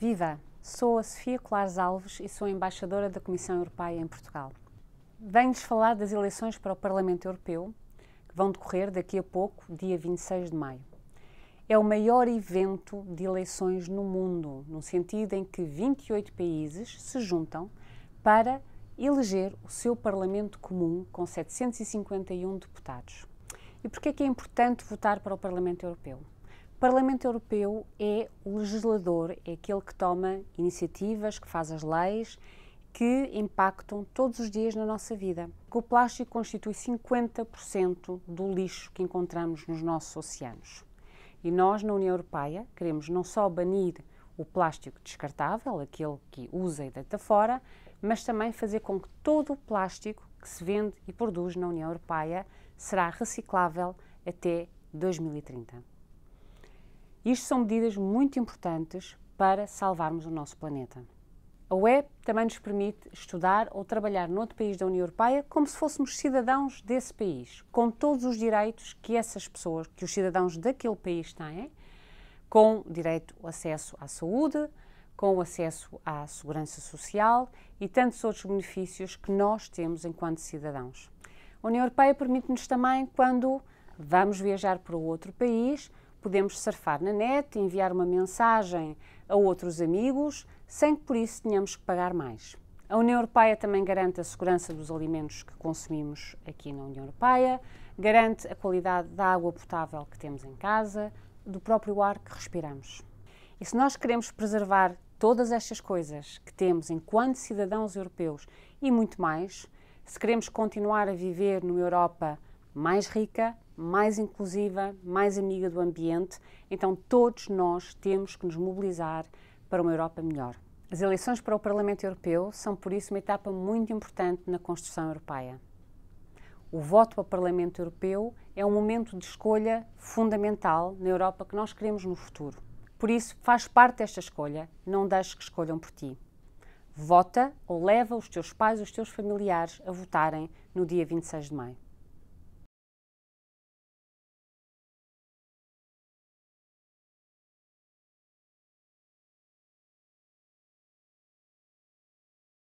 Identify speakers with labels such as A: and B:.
A: Viva! Sou a Sofia Colares Alves e sou embaixadora da Comissão Europeia em Portugal. Venho-lhes falar das eleições para o Parlamento Europeu, que vão decorrer daqui a pouco, dia 26 de maio. É o maior evento de eleições no mundo, no sentido em que 28 países se juntam para eleger o seu Parlamento Comum com 751 deputados. E por é que é importante votar para o Parlamento Europeu? Parlamento Europeu é o legislador, é aquele que toma iniciativas, que faz as leis, que impactam todos os dias na nossa vida. O plástico constitui 50% do lixo que encontramos nos nossos oceanos. E nós, na União Europeia, queremos não só banir o plástico descartável, aquele que usa e deita fora, mas também fazer com que todo o plástico que se vende e produz na União Europeia será reciclável até 2030. Isto são medidas muito importantes para salvarmos o nosso planeta. A UE também nos permite estudar ou trabalhar noutro país da União Europeia como se fôssemos cidadãos desse país, com todos os direitos que essas pessoas, que os cidadãos daquele país têm, com direito ao acesso à saúde, com o acesso à segurança social e tantos outros benefícios que nós temos enquanto cidadãos. A União Europeia permite-nos também, quando vamos viajar para outro país, Podemos surfar na net, enviar uma mensagem a outros amigos, sem que por isso tenhamos que pagar mais. A União Europeia também garante a segurança dos alimentos que consumimos aqui na União Europeia, garante a qualidade da água potável que temos em casa, do próprio ar que respiramos. E se nós queremos preservar todas estas coisas que temos enquanto cidadãos europeus e muito mais, se queremos continuar a viver numa Europa mais rica, mais inclusiva, mais amiga do ambiente. Então, todos nós temos que nos mobilizar para uma Europa melhor. As eleições para o Parlamento Europeu são, por isso, uma etapa muito importante na construção europeia. O voto ao Parlamento Europeu é um momento de escolha fundamental na Europa que nós queremos no futuro. Por isso, faz parte desta escolha, não deixes que escolham por ti. Vota ou leva os teus pais, os teus familiares a votarem no dia 26 de maio.